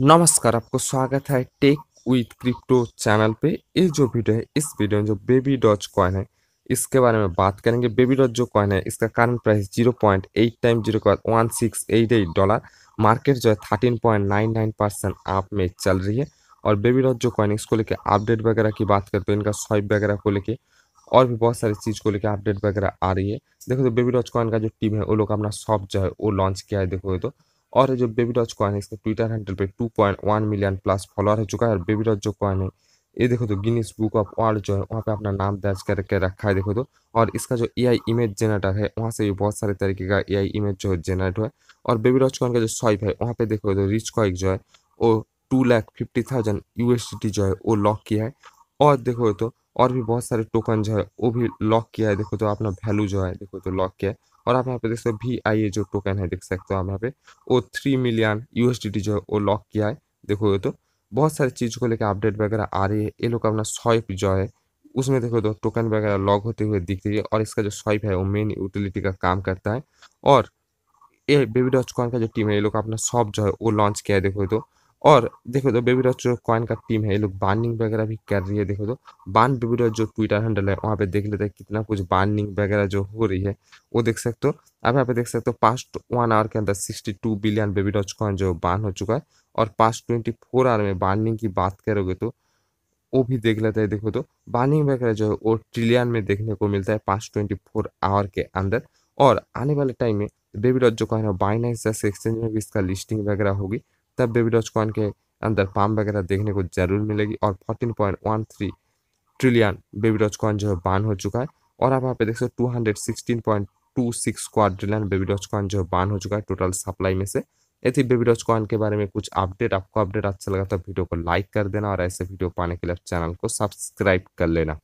नमस्कार आपको स्वागत है टेक विथ क्रिप्टो चैनल पे ये जो वीडियो है इस वीडियो में जो बेबी डॉच कॉइन है इसके बारे में बात करेंगे बेबी डॉच जो कॉइन है इसका current price zero point eight time zero one six eight eight dollar market जो है thirteen point nine nine percent आप में चल रही है और बेबी डॉच जो कॉइन इसको लेकर अपडेट वगैरह की बात करते हैं इनका स्वाइप वगैरह को लेकर और भी बहुत सारी चीज़ को लेकर अपडेट वगैरह आ रही है देखो तो बेबी डॉच कॉइन का जो टीम है वो लोग अपना शॉप जो है वो लॉन्च किया है देखो तो और जो बेबी डॉज कॉइन है इसका ट्विटर हैंडल पे 2.1 मिलियन प्लस फॉलोअर हो चुका है और बेबी डॉज जो कॉइन है ये देखो तो गिनीस बुक ऑफ वर्ल्ड जो है वहाँ पे अपना नाम दर्ज करके रखा है देखो तो और इसका जो एआई इमेज जनरेटर है वहाँ से भी बहुत सारे तरीके का एआई इमेज जो है जनरेट हुआ है और बेबी डॉज कॉइन का जो स्वाइप है वहाँ पे देखो तो रिच कॉइक जो है वो टू लैख फिफ्टी थाउजेंड यू जो है वो लॉक किया है और देखो तो और भी बहुत सारे टोकन जो है वो भी लॉक किया है देखो तो अपना वैल्यू जो है देखो तो लॉक किया है और आप यहाँ पे देख सकते हो वी आई ए जो टोकन है देख सकते हो आप यहाँ पे वो थ्री मिलियन यूएसडीटी जो है वो लॉक किया है देखो ये तो बहुत सारे चीज़ को लेकर अपडेट वगैरह आ रही है ये लोग अपना स्वाइप जो है उसमें देखो तो टोकन वगैरह लॉक होते हुए दिख रही है और इसका जो स्वाइप है वो मेन यूटिलिटी का काम करता है और ये बेबी डॉच कॉन का जो टीम है ये लोग अपना शॉप जो है वो लॉन्च किया है देखो तो और देखो तो बेबी डॉट जो कॉइन का टीम है ये लोग बार्निंग वगैरह भी कर रही है देखो तो बान बेबी जो ट्विटर हैंडल है वहाँ पे देख लेते हैं कितना कुछ बार्निंग वगैरह जो हो रही है वो देख सकते हो अब यहाँ पे देख सकते हो पास्ट वन आवर के अंदर sixty two billion baby dot coin जो बान हो चुका है और पास्ट ट्वेंटी फोर आवर में बार्निंग की बात करोगे तो वो भी देख लेते हैं देखो तो बार्निंग वगैरह जो है वो ट्रिलियन में देखने को मिलता है पास्ट ट्वेंटी फोर आवर के अंदर और आने वाले टाइम में बेबी डॉट जो कॉइन है बाइनेंस जैसे एक्सचेंज में भी इसका लिस्टिंग वगैरह होगी तब बेबी डॉज कॉइन के अंदर पाम वगैरह देखने को जरूर मिलेगी और fourteen point one three trillion baby doge coin जो है बान हो चुका है और आप यहाँ पे देख सकते हो two two six quadrillion baby doge coin जो है बान हो चुका है टोटल सप्लाई में से ये थी बेबी कॉइन के बारे में कुछ अपडेट आपको अपडेट अच्छा लगा तो वीडियो को लाइक कर देना और ऐसे वीडियो पाने के लिए चैनल को सब्सक्राइब कर लेना